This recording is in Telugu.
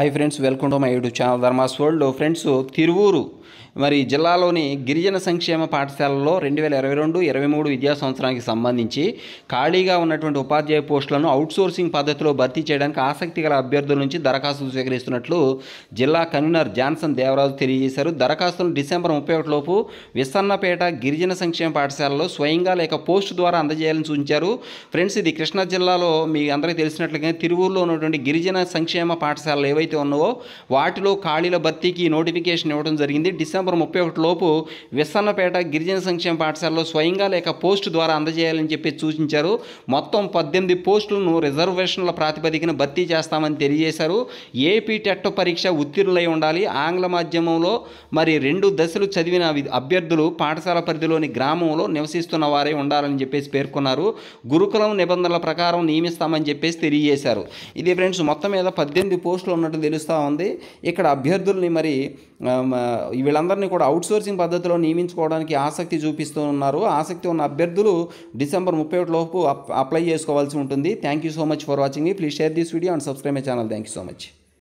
hi friends welcome to my YouTube channel Dharma's world friends Tiruvuru మరి జిల్లాలోని గిరిజన సంక్షేమ పాఠశాలలో రెండు వేల ఇరవై రెండు ఇరవై మూడు విద్యా సంవత్సరానికి సంబంధించి ఖాళీగా ఉన్నటువంటి ఉపాధ్యాయ పోస్టులను అవుట్సోర్సింగ్ పద్ధతిలో భర్తీ చేయడానికి ఆసక్తి గల అభ్యర్థుల నుంచి దరఖాస్తులు స్వీకరిస్తున్నట్లు జిల్లా కన్వీనర్ జాన్సన్ దేవరాజు తెలియజేశారు దరఖాస్తులను డిసెంబర్ ముప్పై ఒకటిలోపు విసన్నపేట గిరిజన సంక్షేమ పాఠశాలలో స్వయంగా లేక పోస్టు ద్వారా అందజేయాలని సూచించారు ఫ్రెండ్స్ ఇది కృష్ణా జిల్లాలో మీ అందరికీ తెలిసినట్లుగా తిరువూరులో ఉన్నటువంటి గిరిజన సంక్షేమ పాఠశాలలు ఏవైతే ఉన్నావో వాటిలో ఖాళీల భర్తీకి నోటిఫికేషన్ ఇవ్వడం జరిగింది డిసెంబర్ ముప్పై లోపు విస్సన్నపేట గిరిజన సంక్షేమ పాఠశాలలో స్వయంగా లేక పోస్టు ద్వారా అందజేయాలని చెప్పి సూచించారు మొత్తం పద్దెనిమిది పోస్టులను రిజర్వేషన్ల ప్రాతిపదికన భర్తీ చేస్తామని తెలియజేశారు ఏపీ టెట్ పరీక్ష ఉత్తీర్ణులై ఉండాలి ఆంగ్ల మాధ్యమంలో మరి రెండు దశలు చదివిన అభ్యర్థులు పాఠశాల పరిధిలోని గ్రామంలో నివసిస్తున్న వారే ఉండాలని చెప్పేసి పేర్కొన్నారు గురుకులం నిబంధనల ప్రకారం నియమిస్తామని చెప్పేసి తెలియజేశారు ఇది ఫ్రెండ్స్ మొత్తం మీద పద్దెనిమిది పోస్టులు ఉన్నట్టు తెలుస్తూ ఉంది ఇక్కడ అభ్యర్థుల్ని మరి వీళ్ళందరినీ కూడా అవుట్సోర్సింగ్ పద్ధతిలో నియమించుకోవడానికి ఆసక్తి చూపిస్తూ ఉన్నారు ఆసక్తి ఉన్న అభ్యర్థులు డిసెంబర్ ముప్పై ఒకటి లోపు అప్లై చేసుకోవాల్సి ఉంటుంది thank you so much for watching మీ please share this video and subscribe my channel thank you so much